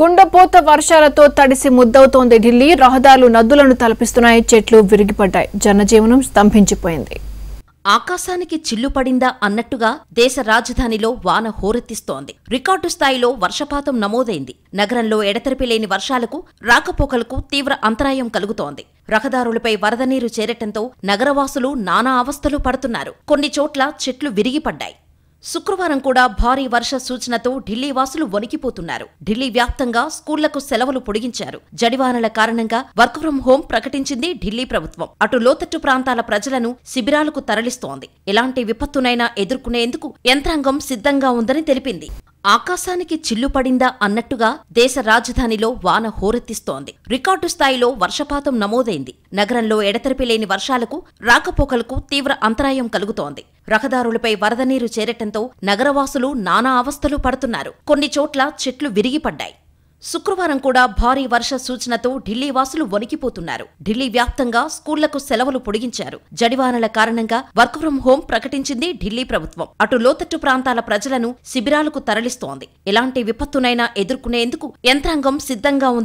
కుండపోత వర్షాలతో తడిసి ముద్దవుతోంది ఢిల్లీ రహదారులు నదులను తలపిస్తున్నాయి చెట్లు విరిగిపడ్డాయి జనజీవనం స్తంభించిపోయింది ఆకాశానికి చిల్లు పడిందా అన్నట్టుగా దేశ రాజధానిలో వాన హోరెత్తిస్తోంది రికార్డు స్థాయిలో వర్షపాతం నమోదైంది నగరంలో ఎడతెరిపి లేని వర్షాలకు రాకపోకలకు తీవ్ర అంతరాయం కలుగుతోంది రహదారులపై వరద నీరు చేరటంతో నగరవాసులు నానా అవస్థలు పడుతున్నారు కొన్ని చోట్ల చెట్లు విరిగిపడ్డాయి శుక్రవారం కూడా భారీ వర్ష సూచనతో ఢిల్లీ వాసులు వణికిపోతున్నారు ఢిల్లీ వ్యాప్తంగా స్కూళ్లకు సెలవులు పొడిగించారు జడివానల కారణంగా వర్క్ ఫ్రం హోం ప్రకటించింది ఢిల్లీ ప్రభుత్వం అటు లోతట్టు ప్రాంతాల ప్రజలను శిబిరాలకు తరలిస్తోంది ఎలాంటి విపత్తునైనా ఎదుర్కొనేందుకు యంత్రాంగం సిద్ధంగా ఉందని తెలిపింది ఆకాశానికి చిల్లు పడిందా అన్నట్టుగా దేశ రాజధానిలో వాన హోరెత్తిస్తోంది రికార్డు స్థాయిలో వర్షపాతం నమోదైంది నగరంలో ఎడతెరిపి లేని వర్షాలకు రాకపోకలకు తీవ్ర అంతరాయం కలుగుతోంది రహదారులపై వరద నీరు చేరటంతో నగరవాసులు నానా అవస్థలు పడుతున్నారు కొన్ని చోట్ల చెట్లు విరిగిపడ్డాయి శుక్రవారం కూడా భారీ వర్ష సూచనతో ఢిల్లీ వాసులు వణికిపోతున్నారు ఢిల్లీ వ్యాప్తంగా స్కూళ్లకు సెలవులు పొడిగించారు జడివానల కారణంగా వర్క్ ఫ్రం హోం ప్రకటించింది ఢిల్లీ ప్రభుత్వం అటు లోతట్టు ప్రాంతాల ప్రజలను శిబిరాలకు తరలిస్తోంది ఎలాంటి విపత్తునైనా ఎదుర్కొనేందుకు యంత్రాంగం సిద్ధంగా ఉంది